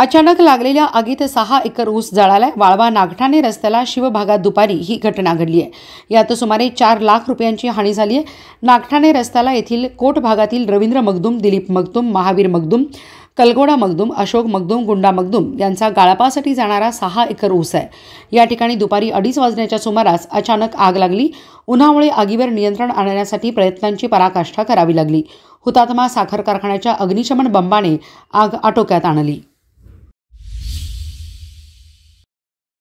अचानक लागलेल्या आगीत सहा एकर ऊस जळालाय वाळवा नागठाणे रस्त्याला शिवभागात दुपारी ही घटना घडली आहे यात सुमारे चार लाख रुपयांची हानी झाली आहे नागठाणे रस्त्याला येथील कोट भागातील रवींद्र मगदूम दिलीप मगदूम महावीर मगदूम कलगोडा मगदूम अशोक मगदूम गुंडा मगदूम यांचा गाळपासाठी जाणारा सहा एकर ऊस आहे या ठिकाणी दुपारी अडीच वाजण्याच्या सुमारास अचानक आग लागली उन्हामुळे आगीवर नियंत्रण आणण्यासाठी प्रयत्नांची पराकाष्ठा करावी लागली हुतात्मा साखर कारखान्याच्या अग्निशमन बंबाने आग आटोक्यात आणली